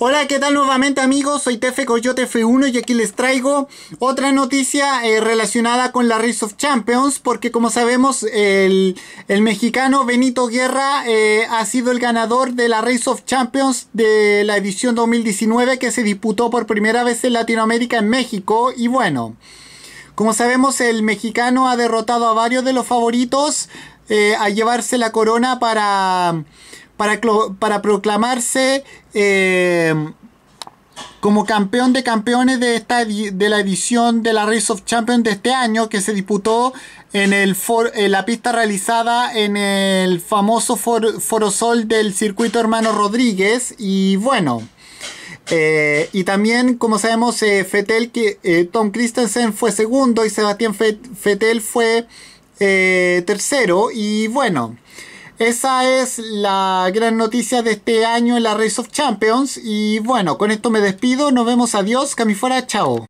Hola, ¿qué tal nuevamente amigos? Soy Tefe Coyote F1 y aquí les traigo otra noticia eh, relacionada con la Race of Champions porque como sabemos el, mexicano Benito Guerra eh, ha sido el ganador de la Race of Champions de la edición 2019 que se disputó por primera vez en Latinoamérica en México y bueno... Como sabemos, el mexicano ha derrotado a varios de los favoritos eh, a llevarse la corona para, para, para proclamarse eh, como campeón de campeones de, esta, de la edición de la Race of Champions de este año que se disputó en, el la pista realizada en el famoso for, Forosol del circuito Hermano Rodríguez. Y bueno. Eh, y también, como sabemos, Fettel, que, Tom Christensen fue segundo y Sebastián Fettel fue eh, tercero. Y bueno, esa es la gran noticia de este año en la Race of Champions. Y bueno, con esto me despido. Nos vemos. Adiós. fuera, Chao.